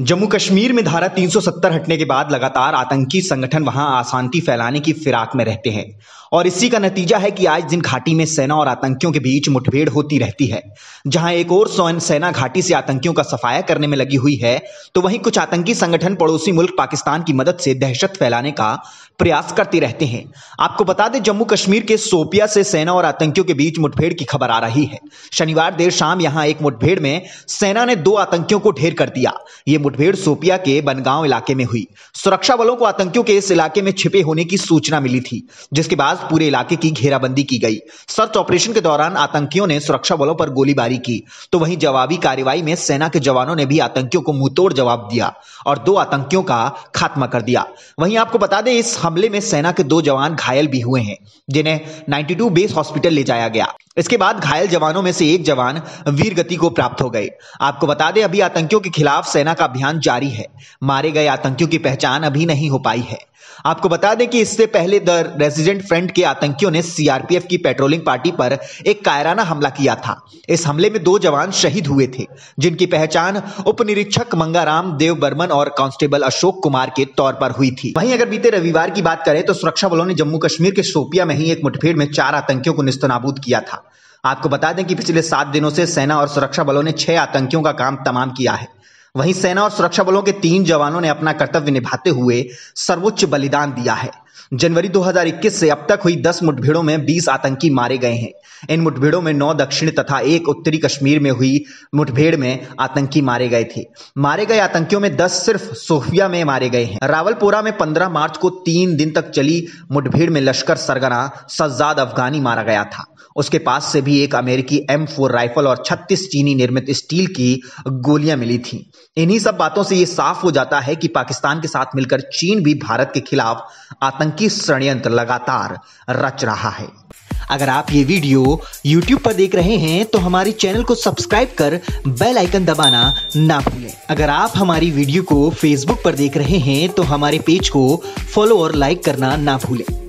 जम्मू कश्मीर में धारा 370 हटने के बाद लगातार आतंकी संगठन वहां अशांति फैलाने की फिराक में रहते हैं और इसी का नतीजा है कि आज दिन घाटी में सेना और आतंकियों के बीच मुठभेड़ होती रहती है जहां एक और सेना घाटी से आतंकियों का सफाया करने में लगी हुई है तो वहीं कुछ आतंकी संगठन पड़ोसी मुल्क पाकिस्तान की मदद से दहशत फैलाने का प्रयास करते रहते हैं आपको बता दें जम्मू कश्मीर के सोपिया से सेना और आतंकियों के बीच मुठभेड़ की खबर आ रही है शनिवार देर शाम यहां एक मुठभेड़ में सेना ने दो आतंकियों को ढेर कर दिया ये मुठभेड़ सोपिया के बनगांव इलाके में हुई सुरक्षा बलों को आतंकियों के इस इलाके में छिपे होने की सूचना मिली थी जिसके बाद पूरे इलाके की घेराबंदी की गई सर्च ऑपरेशन के दौरान आतंकियों ने सुरक्षा बलों पर गोलीबारी की तो वहीं जवाबी कार्रवाई में सेना के जवानों ने भी आतंकियों को मुंहतोड़ जवाब दिया और दो आतंकियों का खात्मा कर दिया वहीं आपको बता दें इस हमले में सेना के दो जवान घायल भी हुए हैं जिन्हें 92 बेस हॉस्पिटल ले जाया गया इसके बाद घायल जवानों में से एक जवान वीर गति को प्राप्त हो गए आपको बता दें अभी आतंकियों के खिलाफ सेना का अभियान जारी है मारे गए आतंकियों की पहचान अभी नहीं हो पाई है आपको बता दें कि इससे पहले द रेजिडेंट फ्रंट के आतंकियों ने सीआरपीएफ की पेट्रोलिंग पार्टी पर एक कायराना हमला किया था इस हमले में दो जवान शहीद हुए थे जिनकी पहचान उप निरीक्षक मंगाराम देव बर्मन और कांस्टेबल अशोक कुमार के तौर पर हुई थी वहीं अगर बीते रविवार की बात करें तो सुरक्षा बलों ने जम्मू कश्मीर के शोपिया में ही एक मुठभेड़ में चार आतंकियों को निस्तनाबूद किया था आपको बता दें कि पिछले सात दिनों से सेना और सुरक्षा बलों ने छह आतंकियों का काम तमाम किया है वहीं सेना और सुरक्षा बलों के तीन जवानों ने अपना कर्तव्य निभाते हुए सर्वोच्च बलिदान दिया है जनवरी 2021 से अब तक हुई 10 मुठभेड़ों में 20 आतंकी मारे गए हैं इन मुठभेड़ों में 9 दक्षिण तथा एक उत्तरी कश्मीर में हुई मुठभेड़ में आतंकी मारे गए थे मारे गए आतंकियों में 10 सिर्फ सोफिया में मारे गए हैं रावलपोरा में 15 मार्च को तीन दिन तक चली मुठभेड़ में लश्कर सरगना सज्जाद अफगानी मारा गया था उसके पास से भी एक अमेरिकी एम फोर राइफल और 36 चीनी निर्मित स्टील की गोलियां मिली थी इन्हीं सब बातों से ये साफ हो जाता है कि पाकिस्तान के साथ मिलकर चीन भी भारत के खिलाफ आतंकी षडयंत्र लगातार रच रहा है अगर आप ये वीडियो YouTube पर देख रहे हैं तो हमारे चैनल को सब्सक्राइब कर बेल आइकन दबाना ना भूलें अगर आप हमारी वीडियो को Facebook पर देख रहे हैं तो हमारे पेज को फॉलो और लाइक करना ना भूलें